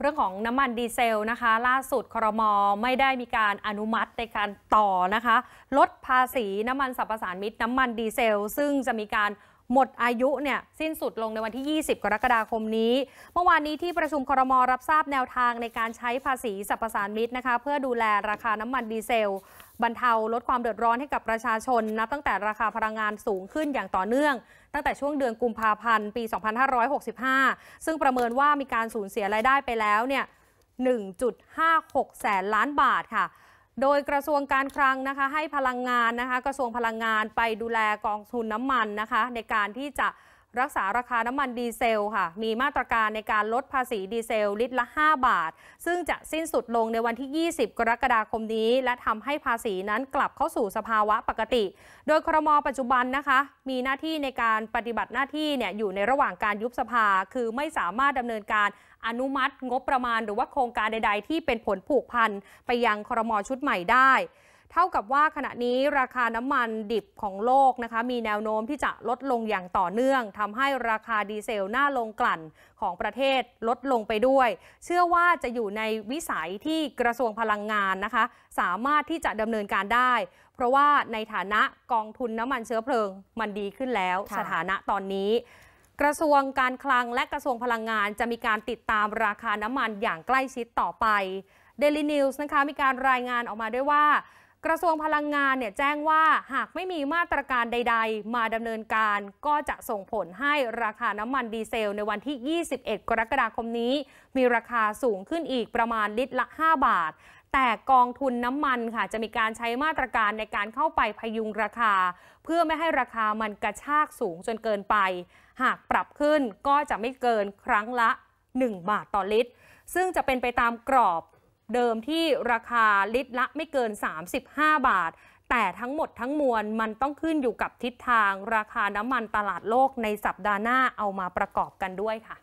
เรื่องของน้ำมันดีเซลนะคะ ล่าสุดครมไม่ได้มีการอนุมัติในการต่อนะคะ ลดภาษีน้ำมันสรรพสานมิตรน้ำมันดีเซลซึ่งจะมีการหมดอายุเนี่ยสิ้นสุดลงในวันที่ 20 กรกฎาคมนี้ เมื่อวานนี้ที่ประชุมครมรับทราบแนวทางในการใช้ภาษีสรรพสามิตนะคะเพื่อดูแลราคาน้ำมันดีเซลบรรเทาลดความเดือดร้อนให้กับประชาชนนับตั้งแต่ราคาพลังงานสูงขึ้นอย่างต่อเนื่อง ตั้งแต่ช่วงเดือนกุมภาพันธ์ปี 2565 ซึ่งประเมินว่ามีการสูญเสียรายได้ไปแล้วเนี่ย1.56แสนล้านบาทค่ะโดยกระทรวงการคลังนะคะให้พลังงานนะคะกระทรวงพลังงานไปดูแลกองทุนน้ำมันนะคะในการที่จะรักษาราคาน้ำมันดีเซลค่ะ มีมาตรการในการลดภาษีดีเซลลิตรละ 5 บาท ซึ่งจะสิ้นสุดลงในวันที่ 20 กรกฎาคมนี้ และทำให้ภาษีนั้นกลับเข้าสู่สภาวะปกติ โดยครมปัจจุบันนะคะ มีหน้าที่ในการปฏิบัติหน้าที่เนี่ยอยู่ในระหว่างการยุบสภา คือไม่สามารถดำเนินการอนุมัติ งบประมาณหรือว่าโครงการใดๆ ที่เป็นผลผูกพันไปยังครมชุดใหม่ได้เท่ากับว่าขณะนี้ราคาน้ำมันดิบของโลกนะคะมีแนวโน้มที่จะลดลงอย่างต่อเนื่องทำให้ราคาดีเซลหน้าลงกลั่นของประเทศลดลงไปด้วย เชื่อว่าจะอยู่ในวิสัยที่กระทรวงพลังงานนะคะ สามารถที่จะดำเนินการได้ เพราะว่าในฐานะกองทุนน้ำมันเชื้อเพลิงมันดีขึ้นแล้ว สถานะตอนนี้ กระทรวงการคลังและกระทรวงพลังงาน จะมีการติดตามราคาน้ำมันอย่างใกล้ชิดต่อไปเดลินิวส์นะคะมีการรายงานออกมาด้วยว่ากระทรวงพลังงานเนี่ยแจ้งว่าหากไม่มีมาตรการใดๆมาดำเนินการก็จะส่งผลให้ราคาน้ำมันดีเซล ในวันที่ 21 กรกฎาคมนี้ มีราคาสูงขึ้นอีกประมาณลิตรละ 5 บาท แต่กองทุนน้ำมันค่ะจะมีการใช้มาตรการในการเข้าไปพยุงราคา เพื่อไม่ให้ราคามันกระชากสูงจนเกินไป หากปรับขึ้นก็จะไม่เกินครั้งละ 1 บาทต่อลิตร ซึ่งจะเป็นไปตามกรอบเดิมที่ราคาลิตรละไม่เกิน 35 บาท แต่ทั้งหมดทั้งมวลมันต้องขึ้นอยู่กับทิศทาง ราคาน้ำมันตลาดโลกในสัปดาห์หน้าเอามาประกอบกันด้วยค่ะ